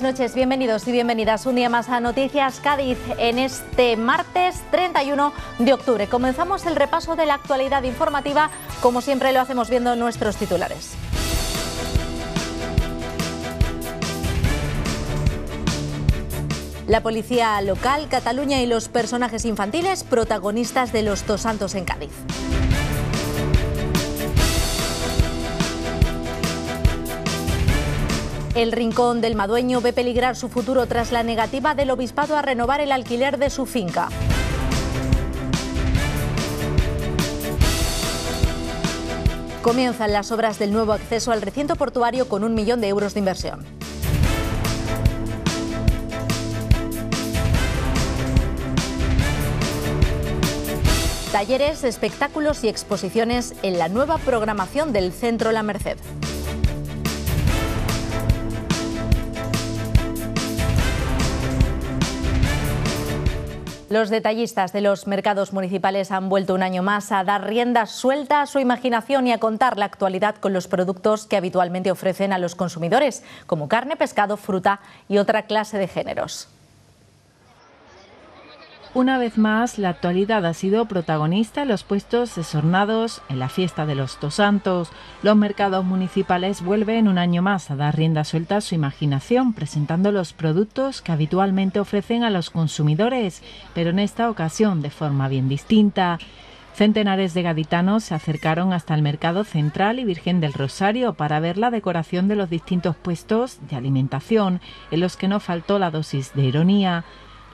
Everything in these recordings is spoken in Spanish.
buenas noches, bienvenidos y bienvenidas un día más a Noticias Cádiz en este martes 31 de octubre. Comenzamos el repaso de la actualidad informativa, como siempre lo hacemos viendo nuestros titulares. La policía local, Cataluña y los personajes infantiles protagonistas de los Dos Santos en Cádiz. El rincón del Madueño ve peligrar su futuro tras la negativa del obispado a renovar el alquiler de su finca. Comienzan las obras del nuevo acceso al recinto portuario con un millón de euros de inversión. Talleres, espectáculos y exposiciones en la nueva programación del Centro La Merced. Los detallistas de los mercados municipales han vuelto un año más a dar rienda suelta a su imaginación y a contar la actualidad con los productos que habitualmente ofrecen a los consumidores, como carne, pescado, fruta y otra clase de géneros. Una vez más, la actualidad ha sido protagonista en los puestos desornados, en la fiesta de los dos santos. Los mercados municipales vuelven un año más a dar rienda suelta a su imaginación, presentando los productos que habitualmente ofrecen a los consumidores, pero en esta ocasión de forma bien distinta. Centenares de gaditanos se acercaron hasta el Mercado Central y Virgen del Rosario para ver la decoración de los distintos puestos de alimentación, en los que no faltó la dosis de ironía.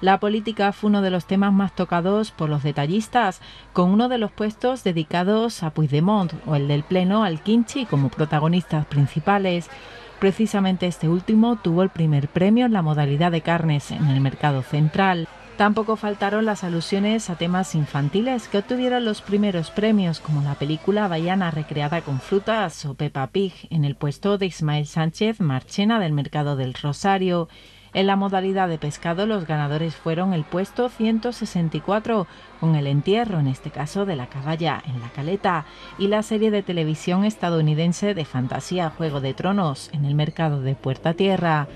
La política fue uno de los temas más tocados por los detallistas, con uno de los puestos dedicados a Puigdemont o el del Pleno al como protagonistas principales. Precisamente este último tuvo el primer premio en la modalidad de carnes en el mercado central. Tampoco faltaron las alusiones a temas infantiles que obtuvieron los primeros premios, como la película Bayana recreada con frutas o Peppa Pig en el puesto de Ismael Sánchez Marchena del Mercado del Rosario. En la modalidad de pescado los ganadores fueron el puesto 164 con el entierro, en este caso de la caballa en la caleta, y la serie de televisión estadounidense de fantasía Juego de Tronos en el mercado de Puerta Tierra.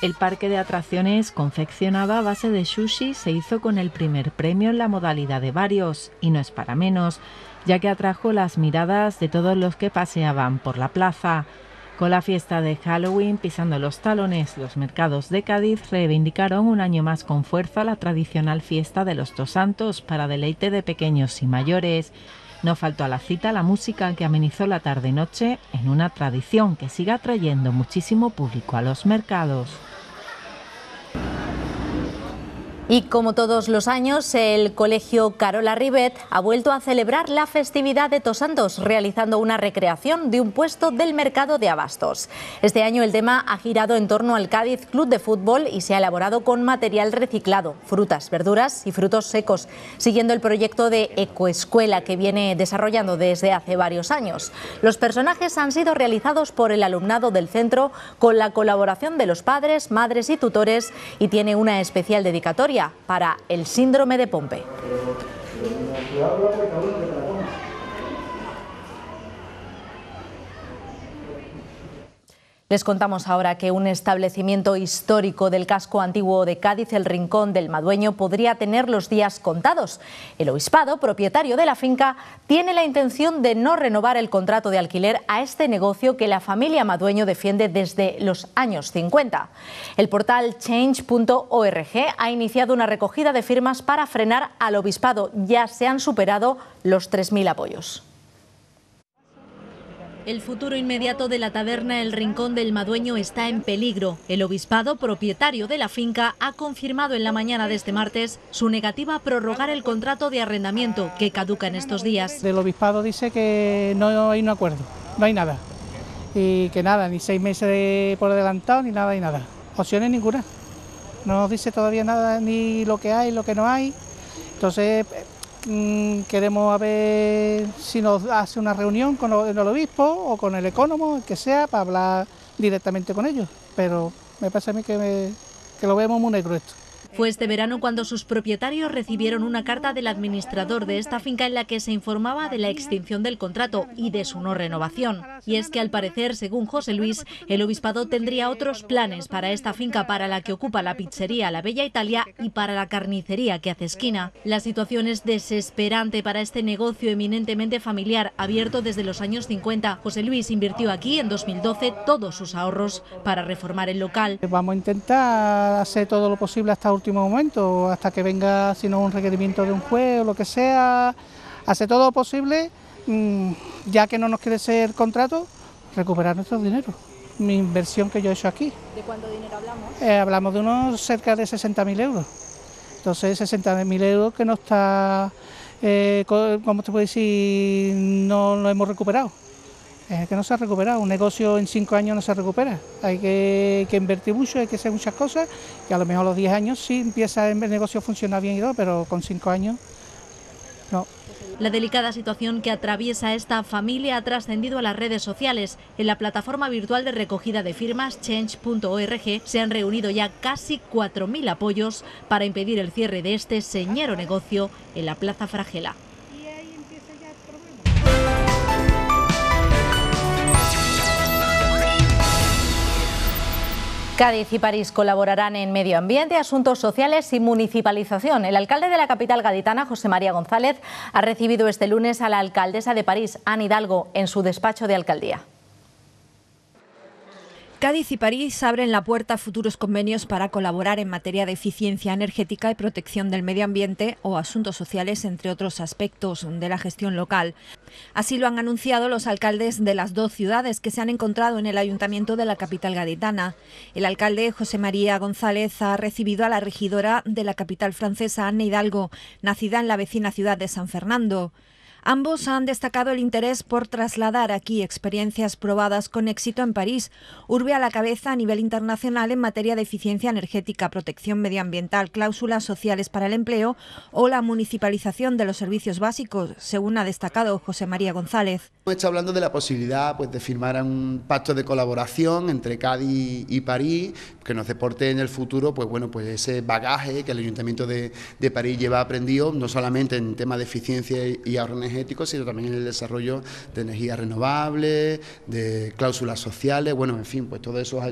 El parque de atracciones confeccionada a base de sushi se hizo con el primer premio en la modalidad de varios, y no es para menos, ya que atrajo las miradas de todos los que paseaban por la plaza. Con la fiesta de Halloween pisando los talones, los mercados de Cádiz reivindicaron un año más con fuerza la tradicional fiesta de los dos santos para deleite de pequeños y mayores. No faltó a la cita la música que amenizó la tarde-noche en una tradición que sigue atrayendo muchísimo público a los mercados. Y como todos los años, el Colegio Carola Rivet ha vuelto a celebrar la festividad de santos realizando una recreación de un puesto del mercado de abastos. Este año el tema ha girado en torno al Cádiz Club de Fútbol y se ha elaborado con material reciclado, frutas, verduras y frutos secos, siguiendo el proyecto de Ecoescuela que viene desarrollando desde hace varios años. Los personajes han sido realizados por el alumnado del centro con la colaboración de los padres, madres y tutores y tiene una especial dedicatoria para el síndrome de Pompe. Les contamos ahora que un establecimiento histórico del casco antiguo de Cádiz, el Rincón del Madueño, podría tener los días contados. El obispado, propietario de la finca, tiene la intención de no renovar el contrato de alquiler a este negocio que la familia Madueño defiende desde los años 50. El portal change.org ha iniciado una recogida de firmas para frenar al obispado. Ya se han superado los 3.000 apoyos. El futuro inmediato de la taberna El Rincón del Madueño está en peligro. El obispado, propietario de la finca, ha confirmado en la mañana de este martes su negativa a prorrogar el contrato de arrendamiento que caduca en estos días. El obispado dice que no hay un acuerdo, no hay nada. Y que nada, ni seis meses por adelantado, ni nada, y nada. Opciones ninguna. No nos dice todavía nada, ni lo que hay, lo que no hay. Entonces Mm, queremos a ver si nos hace una reunión con el obispo o con el ecónomo, el que sea, para hablar directamente con ellos. Pero me parece a mí que, que lo vemos muy negro esto. Fue este verano cuando sus propietarios recibieron una carta del administrador de esta finca en la que se informaba de la extinción del contrato y de su no renovación. Y es que al parecer, según José Luis, el obispado tendría otros planes para esta finca para la que ocupa la pizzería La Bella Italia y para la carnicería que hace esquina. La situación es desesperante para este negocio eminentemente familiar, abierto desde los años 50. José Luis invirtió aquí en 2012 todos sus ahorros para reformar el local. Vamos a intentar hacer todo lo posible hasta momento, hasta que venga, sino un requerimiento de un juez o lo que sea, hace todo posible, mm, ya que no nos quiere ser contrato, recuperar nuestro dinero, mi inversión que yo he hecho aquí. ¿De cuánto dinero hablamos? Eh, hablamos de unos cerca de 60.000 euros. Entonces, 60.000 euros que no está, eh, como ¿cómo te puedo decir? No lo hemos recuperado es que no se ha recuperado. Un negocio en cinco años no se recupera. Hay que, que, invertir mucho, hay que hacer muchas cosas, que a lo mejor a los diez años sí empieza el negocio a funcionar bien y todo, pero con cinco años no. La delicada situación que atraviesa esta familia ha trascendido a las redes sociales. En la plataforma virtual de recogida de firmas change.org se han reunido ya casi 4.000 apoyos para impedir el cierre de este señero negocio en la Plaza Fragela. Cádiz y París colaborarán en medio ambiente, asuntos sociales y municipalización. El alcalde de la capital gaditana, José María González, ha recibido este lunes a la alcaldesa de París, Anne Hidalgo, en su despacho de alcaldía. Cádiz y París abren la puerta a futuros convenios para colaborar en materia de eficiencia energética y protección del medio ambiente o asuntos sociales, entre otros aspectos de la gestión local. Así lo han anunciado los alcaldes de las dos ciudades que se han encontrado en el ayuntamiento de la capital gaditana. El alcalde José María González ha recibido a la regidora de la capital francesa, Anne Hidalgo, nacida en la vecina ciudad de San Fernando. Ambos han destacado el interés por trasladar aquí experiencias probadas con éxito en París, urbe a la cabeza a nivel internacional en materia de eficiencia energética, protección medioambiental, cláusulas sociales para el empleo o la municipalización de los servicios básicos, según ha destacado José María González. Está hablando de la posibilidad pues, de firmar un pacto de colaboración entre Cádiz y París, que nos deporte en el futuro pues, bueno, pues ese bagaje que el Ayuntamiento de, París lleva aprendido, no solamente en tema de eficiencia y ahorro sino también en el desarrollo de energías renovables, de cláusulas sociales, bueno, en fin, pues todos esos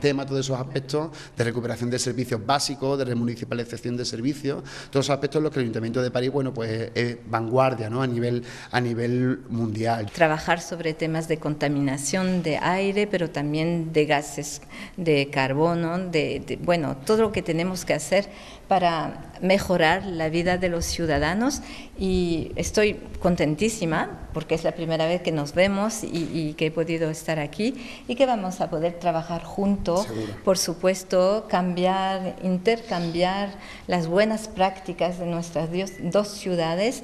temas, todos esos aspectos de recuperación de servicios básicos, de remunicipalización de servicios, todos esos aspectos en los que el Ayuntamiento de París, bueno, pues es vanguardia, ¿no? A nivel, a nivel mundial. Trabajar sobre temas de contaminación de aire, pero también de gases de carbono, de bueno, todo lo que tenemos que hacer para mejorar la vida de los ciudadanos y estoy contentísima porque es la primera vez que nos vemos y, que he podido estar aquí y que vamos a poder trabajar juntos, por supuesto, cambiar, intercambiar las buenas prácticas de nuestras dos ciudades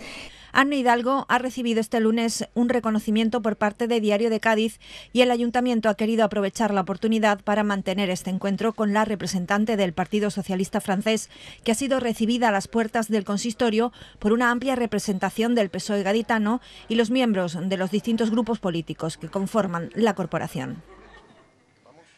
Ana Hidalgo ha recibido este lunes un reconocimiento por parte de Diario de Cádiz y el ayuntamiento ha querido aprovechar la oportunidad para mantener este encuentro con la representante del Partido Socialista francés, que ha sido recibida a las puertas del consistorio por una amplia representación del PSOE gaditano y los miembros de los distintos grupos políticos que conforman la corporación.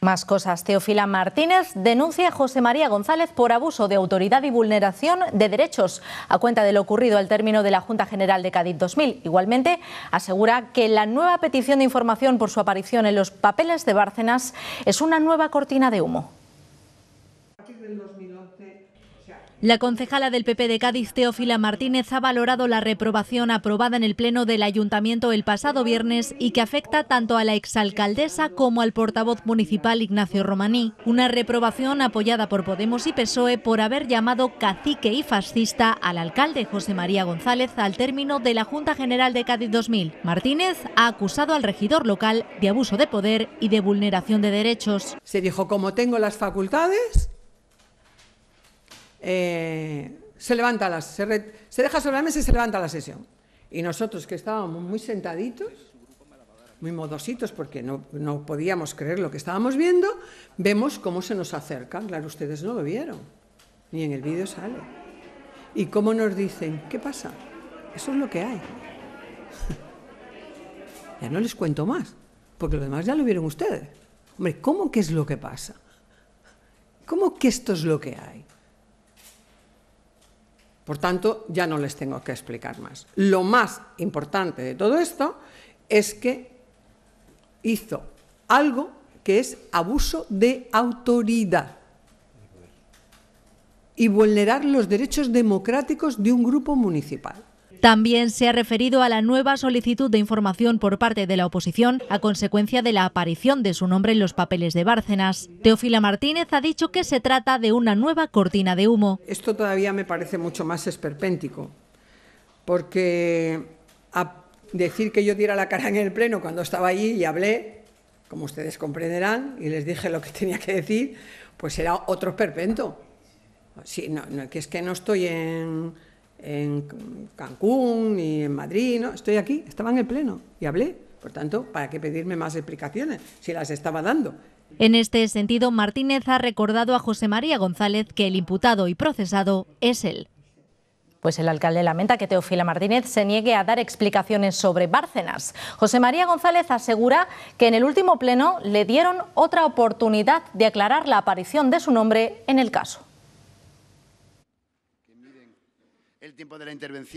Más cosas. Teofila Martínez denuncia a José María González por abuso de autoridad y vulneración de derechos a cuenta de lo ocurrido al término de la Junta General de Cádiz 2000. Igualmente, asegura que la nueva petición de información por su aparición en los papeles de Bárcenas es una nueva cortina de humo. La concejala del PP de Cádiz, Teófila Martínez, ha valorado la reprobación aprobada en el Pleno del Ayuntamiento el pasado viernes y que afecta tanto a la exalcaldesa como al portavoz municipal Ignacio Romaní. Una reprobación apoyada por Podemos y PSOE por haber llamado cacique y fascista al alcalde José María González al término de la Junta General de Cádiz 2000. Martínez ha acusado al regidor local de abuso de poder y de vulneración de derechos. Se dijo, como tengo las facultades, eh, se levanta se, deja sobre la y se levanta la sesión. Y nosotros que estábamos muy sentaditos, muy modositos porque no, podíamos creer lo que estábamos viendo, vemos cómo se nos acerca, Claro, ustedes no lo vieron, ni en el vídeo sale. Y cómo nos dicen, ¿qué pasa? Eso es lo que hay. ya no les cuento más, porque lo demás ya lo vieron ustedes. Hombre, ¿cómo que es lo que pasa? ¿Cómo que esto es lo que hay? Por tanto, ya no les tengo que explicar más. Lo más importante de todo esto es que hizo algo que es abuso de autoridad y vulnerar los derechos democráticos de un grupo municipal. También se ha referido a la nueva solicitud de información por parte de la oposición a consecuencia de la aparición de su nombre en los papeles de Bárcenas. Teófila Martínez ha dicho que se trata de una nueva cortina de humo. Esto todavía me parece mucho más esperpéntico, porque a decir que yo diera la cara en el Pleno cuando estaba allí y hablé, como ustedes comprenderán, y les dije lo que tenía que decir, pues era otro esperpento. Sí, no, que es que no estoy en en Cancún y en Madrid, no, estoy aquí, estaba en el Pleno y hablé. Por tanto, ¿para qué pedirme más explicaciones si las estaba dando? En este sentido, Martínez ha recordado a José María González que el imputado y procesado es él. Pues el alcalde lamenta que Teofila Martínez se niegue a dar explicaciones sobre Bárcenas. José María González asegura que en el último pleno le dieron otra oportunidad de aclarar la aparición de su nombre en el caso.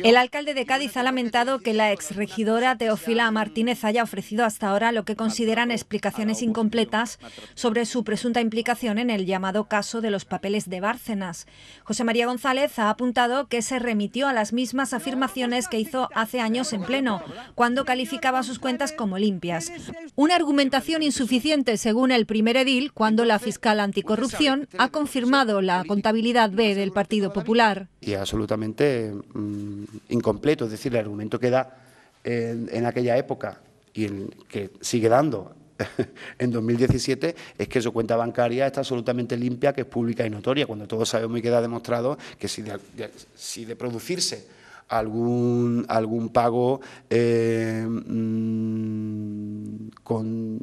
el alcalde de Cádiz ha lamentado que la ex regidora Teofila Martínez haya ofrecido hasta ahora lo que consideran explicaciones incompletas sobre su presunta implicación en el llamado caso de los papeles de Bárcenas. José María González ha apuntado que se remitió a las mismas afirmaciones que hizo hace años en pleno, cuando calificaba sus cuentas como limpias. Una argumentación insuficiente, según el primer edil, cuando la fiscal anticorrupción ha confirmado la contabilidad B del Partido Popular. Y absolutamente Mm, incompleto, es decir, el argumento que da en, aquella época y que sigue dando en 2017 es que su cuenta bancaria está absolutamente limpia, que es pública y notoria, cuando todos sabemos y queda demostrado que si de producirse algún, algún pago eh, mm, con,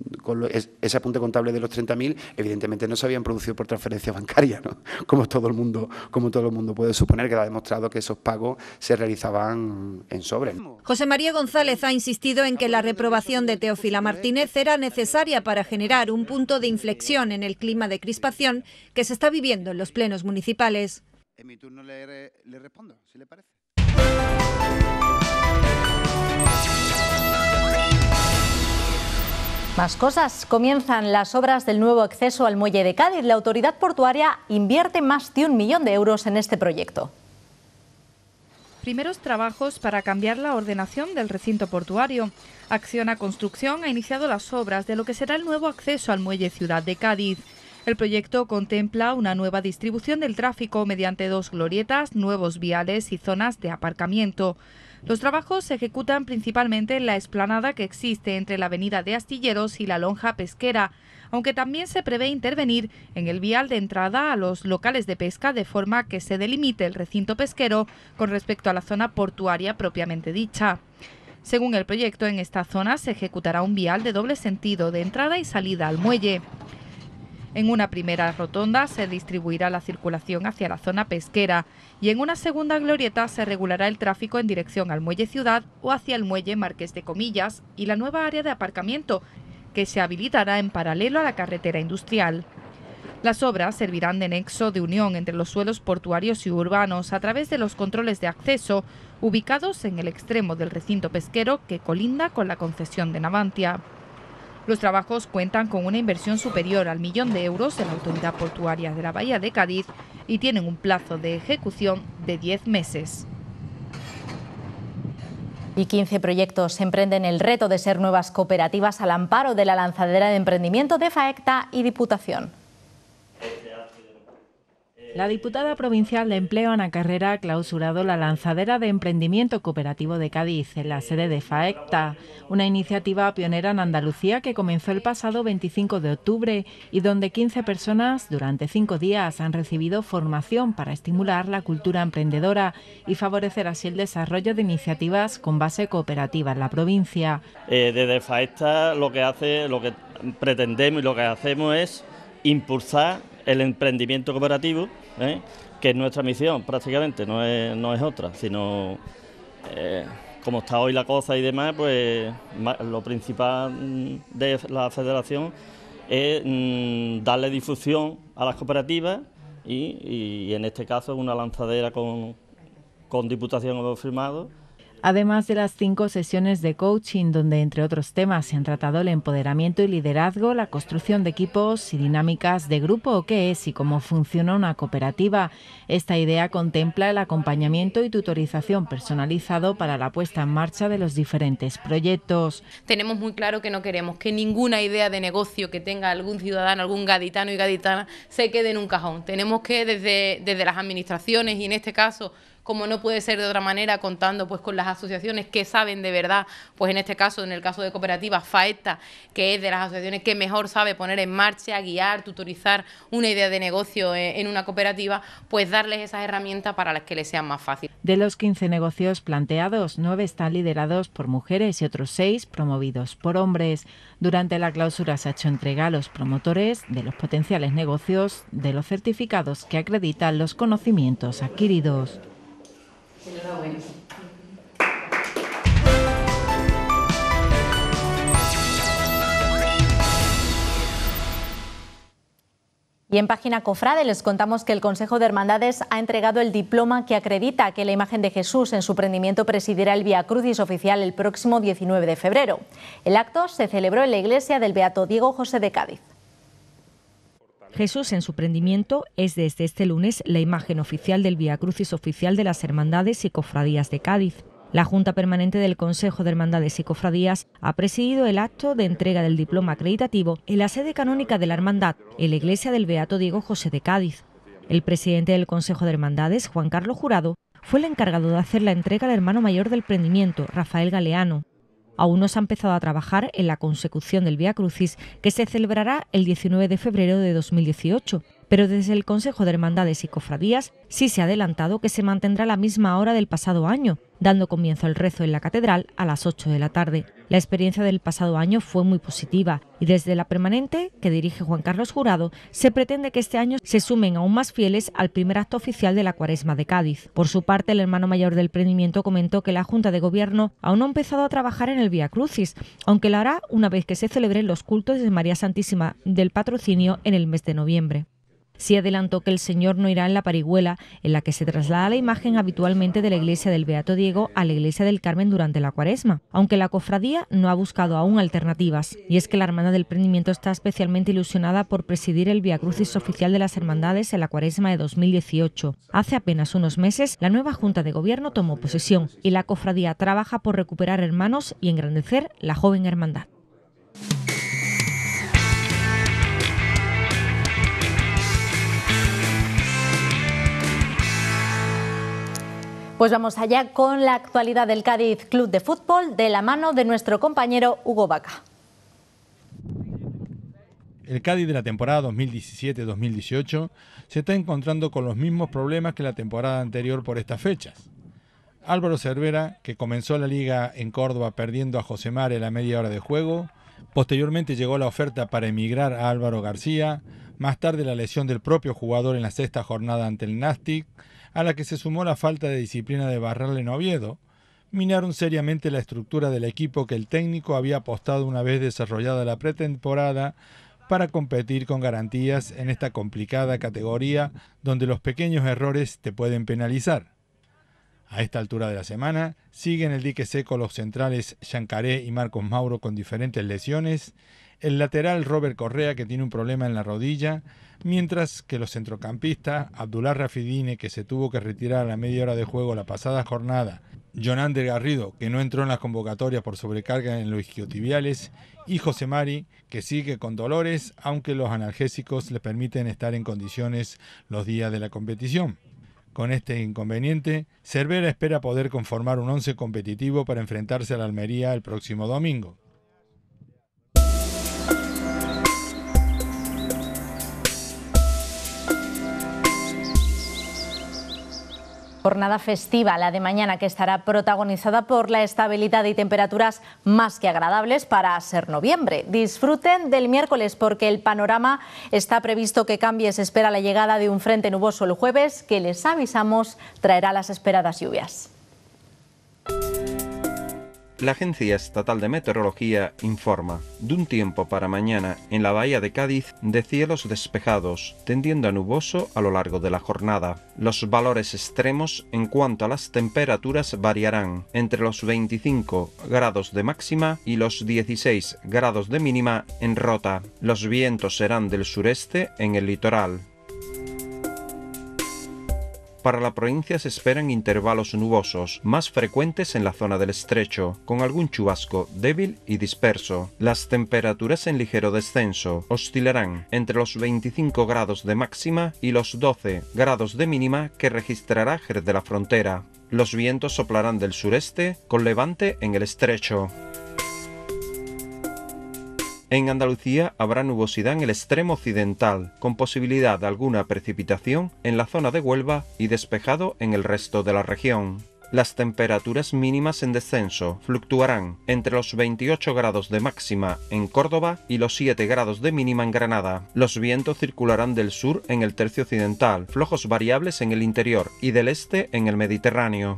ese apunte contable de los 30.000, evidentemente no se habían producido por transferencia bancaria, como, todo el mundo, como todo el mundo puede suponer, que ha demostrado que esos pagos se realizaban en sobre. José María González ha insistido en que la reprobación de Teófila Martínez era necesaria para generar un punto de inflexión en el clima de crispación que se está viviendo en los plenos municipales. En mi turno le respondo, si le parece. Más cosas. Comienzan las obras del nuevo acceso al muelle de Cádiz. La autoridad portuaria invierte más de un millón de euros en este proyecto. Primeros trabajos para cambiar la ordenación del recinto portuario. Acción a Construcción ha iniciado las obras de lo que será el nuevo acceso al muelle Ciudad de Cádiz. El proyecto contempla una nueva distribución del tráfico mediante dos glorietas, nuevos viales y zonas de aparcamiento. Los trabajos se ejecutan principalmente en la explanada que existe entre la avenida de Astilleros y la lonja pesquera, aunque también se prevé intervenir en el vial de entrada a los locales de pesca de forma que se delimite el recinto pesquero con respecto a la zona portuaria propiamente dicha. Según el proyecto, en esta zona se ejecutará un vial de doble sentido de entrada y salida al muelle. En una primera rotonda se distribuirá la circulación hacia la zona pesquera y en una segunda glorieta se regulará el tráfico en dirección al muelle Ciudad o hacia el muelle Marqués de Comillas y la nueva área de aparcamiento que se habilitará en paralelo a la carretera industrial. Las obras servirán de nexo de unión entre los suelos portuarios y urbanos a través de los controles de acceso ubicados en el extremo del recinto pesquero que colinda con la concesión de Navantia. Los trabajos cuentan con una inversión superior al millón de euros en la Autoridad Portuaria de la Bahía de Cádiz y tienen un plazo de ejecución de 10 meses. Y 15 proyectos emprenden el reto de ser nuevas cooperativas al amparo de la lanzadera de emprendimiento de FAECTA y Diputación. La diputada provincial de Empleo, Ana Carrera, ha clausurado la lanzadera de emprendimiento cooperativo de Cádiz en la sede de FAECTA, una iniciativa pionera en Andalucía que comenzó el pasado 25 de octubre y donde 15 personas durante cinco días han recibido formación para estimular la cultura emprendedora y favorecer así el desarrollo de iniciativas con base cooperativa en la provincia. Eh, desde FAECTA lo que hace, lo que pretendemos y lo que hacemos es impulsar el emprendimiento cooperativo, ¿eh? que es nuestra misión prácticamente, no es, otra, sino eh, como está hoy la cosa y demás, pues lo principal de la federación es mm, darle difusión a las cooperativas y, en este caso una lanzadera con, con diputación firmado además de las cinco sesiones de coaching donde entre otros temas se han tratado el empoderamiento y liderazgo, la construcción de equipos y dinámicas de grupo o qué es y cómo funciona una cooperativa. Esta idea contempla el acompañamiento y tutorización personalizado para la puesta en marcha de los diferentes proyectos. Tenemos muy claro que no queremos que ninguna idea de negocio que tenga algún ciudadano, algún gaditano y gaditana se quede en un cajón. Tenemos que desde, desde las administraciones y en este caso como no puede ser de otra manera, contando pues con las asociaciones que saben de verdad, pues en este caso, en el caso de cooperativas, FAETA, que es de las asociaciones que mejor sabe poner en marcha, guiar, tutorizar una idea de negocio eh, en una cooperativa, pues darles esas herramientas para las que les sean más fácil. De los 15 negocios planteados, 9 están liderados por mujeres y otros 6 promovidos por hombres. Durante la clausura se ha hecho entrega a los promotores de los potenciales negocios de los certificados que acreditan los conocimientos adquiridos. Y en Página Cofrade les contamos que el Consejo de Hermandades ha entregado el diploma que acredita que la imagen de Jesús en su prendimiento presidirá el Via Crucis oficial el próximo 19 de febrero. El acto se celebró en la iglesia del Beato Diego José de Cádiz. Jesús en su prendimiento es desde este lunes la imagen oficial del Via Crucis oficial de las Hermandades y Cofradías de Cádiz. La Junta Permanente del Consejo de Hermandades y Cofradías ha presidido el acto de entrega del diploma acreditativo en la sede canónica de la Hermandad, en la iglesia del Beato Diego José de Cádiz. El presidente del Consejo de Hermandades, Juan Carlos Jurado, fue el encargado de hacer la entrega al hermano mayor del prendimiento, Rafael Galeano, aún no se ha empezado a trabajar en la consecución del Vía Crucis que se celebrará el 19 de febrero de 2018 pero desde el Consejo de Hermandades y Cofradías sí se ha adelantado que se mantendrá la misma hora del pasado año, dando comienzo al rezo en la catedral a las 8 de la tarde. La experiencia del pasado año fue muy positiva y desde la permanente, que dirige Juan Carlos Jurado, se pretende que este año se sumen aún más fieles al primer acto oficial de la cuaresma de Cádiz. Por su parte, el hermano mayor del prendimiento comentó que la Junta de Gobierno aún no ha empezado a trabajar en el Vía Crucis, aunque lo hará una vez que se celebren los cultos de María Santísima del Patrocinio en el mes de noviembre. Sí adelantó que el Señor no irá en la parihuela, en la que se traslada la imagen habitualmente de la iglesia del Beato Diego a la iglesia del Carmen durante la cuaresma, aunque la cofradía no ha buscado aún alternativas. Y es que la hermana del prendimiento está especialmente ilusionada por presidir el Via Crucis oficial de las hermandades en la cuaresma de 2018. Hace apenas unos meses, la nueva Junta de Gobierno tomó posesión y la cofradía trabaja por recuperar hermanos y engrandecer la joven hermandad. Pues vamos allá con la actualidad del Cádiz Club de Fútbol de la mano de nuestro compañero Hugo Baca. El Cádiz de la temporada 2017-2018 se está encontrando con los mismos problemas que la temporada anterior por estas fechas. Álvaro Cervera, que comenzó la liga en Córdoba perdiendo a Josemar en la media hora de juego, posteriormente llegó la oferta para emigrar a Álvaro García, más tarde la lesión del propio jugador en la sexta jornada ante el Nastic, a la que se sumó la falta de disciplina de Barral en Oviedo, minaron seriamente la estructura del equipo que el técnico había apostado una vez desarrollada la pretemporada para competir con garantías en esta complicada categoría donde los pequeños errores te pueden penalizar. A esta altura de la semana siguen el dique seco los centrales Yancaré y Marcos Mauro con diferentes lesiones el lateral Robert Correa, que tiene un problema en la rodilla, mientras que los centrocampistas Abdullah Rafidine, que se tuvo que retirar a la media hora de juego la pasada jornada, Jonander Garrido, que no entró en las convocatorias por sobrecarga en los isquiotibiales, y José Mari, que sigue con dolores, aunque los analgésicos le permiten estar en condiciones los días de la competición. Con este inconveniente, Cervera espera poder conformar un once competitivo para enfrentarse a la Almería el próximo domingo. Jornada festiva, la de mañana, que estará protagonizada por la estabilidad y temperaturas más que agradables para ser noviembre. Disfruten del miércoles porque el panorama está previsto que cambie. Se espera la llegada de un frente nuboso el jueves que les avisamos traerá las esperadas lluvias. La Agencia Estatal de Meteorología informa de un tiempo para mañana en la bahía de Cádiz de cielos despejados, tendiendo a nuboso a lo largo de la jornada. Los valores extremos en cuanto a las temperaturas variarán entre los 25 grados de máxima y los 16 grados de mínima en Rota. Los vientos serán del sureste en el litoral, para la provincia se esperan intervalos nubosos, más frecuentes en la zona del estrecho, con algún chubasco débil y disperso. Las temperaturas en ligero descenso oscilarán entre los 25 grados de máxima y los 12 grados de mínima que registrará Jerez de la Frontera. Los vientos soplarán del sureste con levante en el estrecho. En Andalucía habrá nubosidad en el extremo occidental, con posibilidad de alguna precipitación en la zona de Huelva y despejado en el resto de la región. Las temperaturas mínimas en descenso fluctuarán entre los 28 grados de máxima en Córdoba y los 7 grados de mínima en Granada. Los vientos circularán del sur en el tercio occidental, flojos variables en el interior y del este en el Mediterráneo.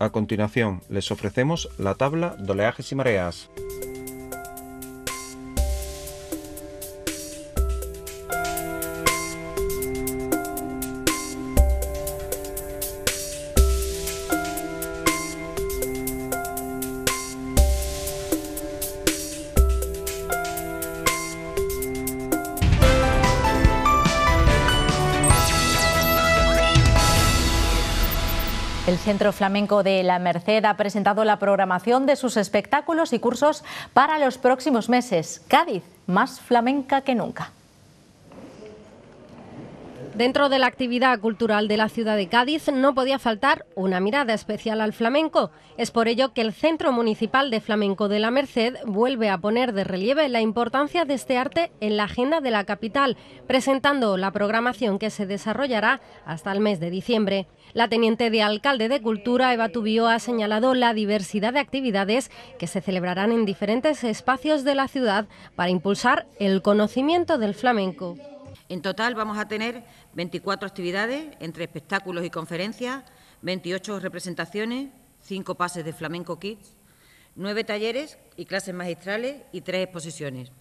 A continuación, les ofrecemos la tabla de oleajes y mareas. Centro Flamenco de la Merced ha presentado la programación de sus espectáculos y cursos para los próximos meses. Cádiz, más flamenca que nunca. Dentro de la actividad cultural de la ciudad de Cádiz no podía faltar una mirada especial al flamenco. Es por ello que el Centro Municipal de Flamenco de la Merced vuelve a poner de relieve la importancia de este arte en la agenda de la capital, presentando la programación que se desarrollará hasta el mes de diciembre. La teniente de alcalde de Cultura, Eva Tubio, ha señalado la diversidad de actividades que se celebrarán en diferentes espacios de la ciudad para impulsar el conocimiento del flamenco. En total vamos a tener 24 actividades entre espectáculos y conferencias, 28 representaciones, 5 pases de Flamenco kits, 9 talleres y clases magistrales y 3 exposiciones.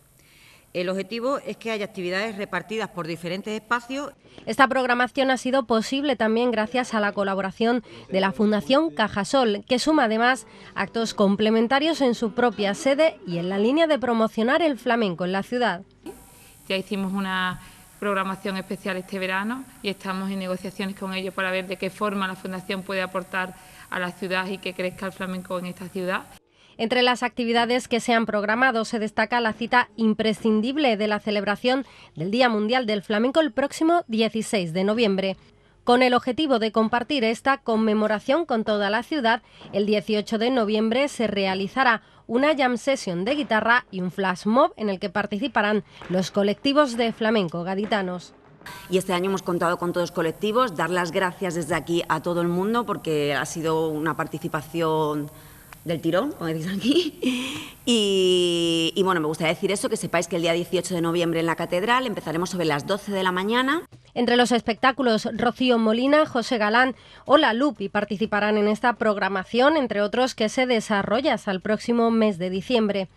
El objetivo es que haya actividades repartidas por diferentes espacios. Esta programación ha sido posible también gracias a la colaboración de la Fundación Cajasol, que suma además actos complementarios en su propia sede y en la línea de promocionar el flamenco en la ciudad. Ya hicimos una programación especial este verano y estamos en negociaciones con ellos para ver de qué forma la Fundación puede aportar a la ciudad y que crezca el flamenco en esta ciudad. Entre las actividades que se han programado se destaca la cita imprescindible de la celebración del Día Mundial del Flamenco el próximo 16 de noviembre. Con el objetivo de compartir esta conmemoración con toda la ciudad, el 18 de noviembre se realizará una jam session de guitarra y un flash mob en el que participarán los colectivos de flamenco gaditanos. Y este año hemos contado con todos los colectivos, dar las gracias desde aquí a todo el mundo porque ha sido una participación del tirón, como decís aquí. Y, y, bueno, me gustaría decir eso, que sepáis que el día 18 de noviembre en la catedral empezaremos sobre las 12 de la mañana. Entre los espectáculos, Rocío Molina, José Galán o La Lupi participarán en esta programación, entre otros que se desarrolla hasta el próximo mes de diciembre.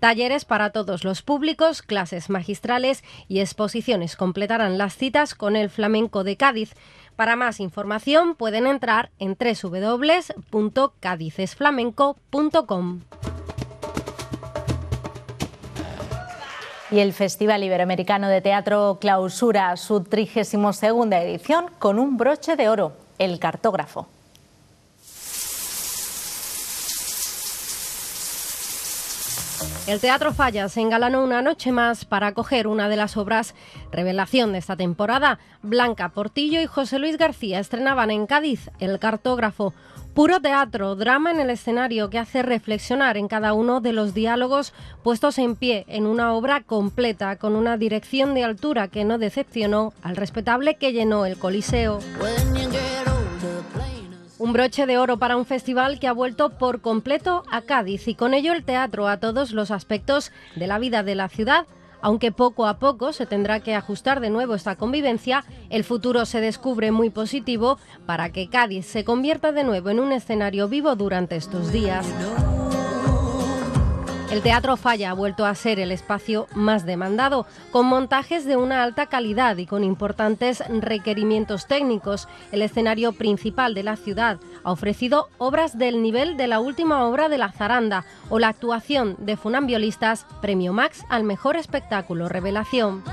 Talleres para todos los públicos, clases magistrales y exposiciones completarán las citas con el flamenco de Cádiz. Para más información pueden entrar en www.cadicesflamenco.com. Y el Festival Iberoamericano de Teatro clausura su 32 edición con un broche de oro, el cartógrafo. El Teatro se engalanó una noche más para acoger una de las obras revelación de esta temporada. Blanca Portillo y José Luis García estrenaban en Cádiz El Cartógrafo, Puro teatro, drama en el escenario que hace reflexionar en cada uno de los diálogos puestos en pie en una obra completa con una dirección de altura que no decepcionó al respetable que llenó el Coliseo. Un broche de oro para un festival que ha vuelto por completo a Cádiz y con ello el teatro a todos los aspectos de la vida de la ciudad. Aunque poco a poco se tendrá que ajustar de nuevo esta convivencia, el futuro se descubre muy positivo para que Cádiz se convierta de nuevo en un escenario vivo durante estos días. El Teatro Falla ha vuelto a ser el espacio más demandado, con montajes de una alta calidad y con importantes requerimientos técnicos. El escenario principal de la ciudad ha ofrecido obras del nivel de la última obra de La Zaranda o la actuación de Funambiolistas, Premio Max al Mejor Espectáculo Revelación.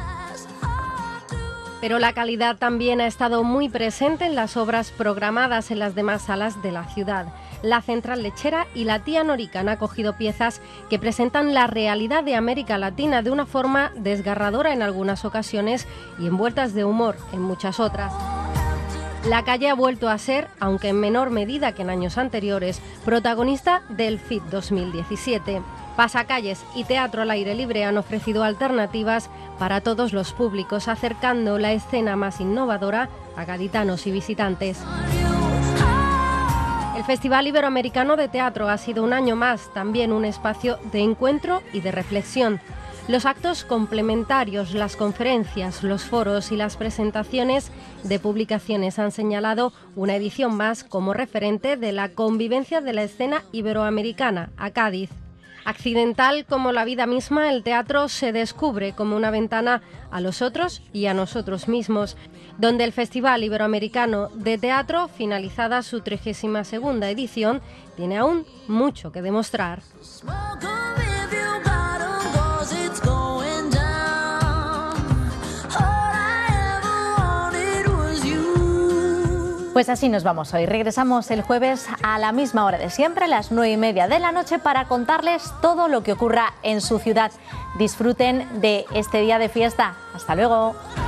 Pero la calidad también ha estado muy presente en las obras programadas en las demás salas de la ciudad la central lechera y la tía Norica han cogido piezas que presentan la realidad de América Latina de una forma desgarradora en algunas ocasiones y envueltas de humor en muchas otras. La calle ha vuelto a ser, aunque en menor medida que en años anteriores, protagonista del FIT 2017. Pasacalles y teatro al aire libre han ofrecido alternativas para todos los públicos, acercando la escena más innovadora a gaditanos y visitantes. El Festival Iberoamericano de Teatro ha sido un año más también un espacio de encuentro y de reflexión. Los actos complementarios, las conferencias, los foros y las presentaciones de publicaciones han señalado una edición más como referente de la convivencia de la escena iberoamericana a Cádiz. Accidental como la vida misma, el teatro se descubre como una ventana a los otros y a nosotros mismos, donde el Festival Iberoamericano de Teatro, finalizada su 32 edición, tiene aún mucho que demostrar. Pues así nos vamos hoy. Regresamos el jueves a la misma hora de siempre, a las 9 y media de la noche, para contarles todo lo que ocurra en su ciudad. Disfruten de este día de fiesta. Hasta luego.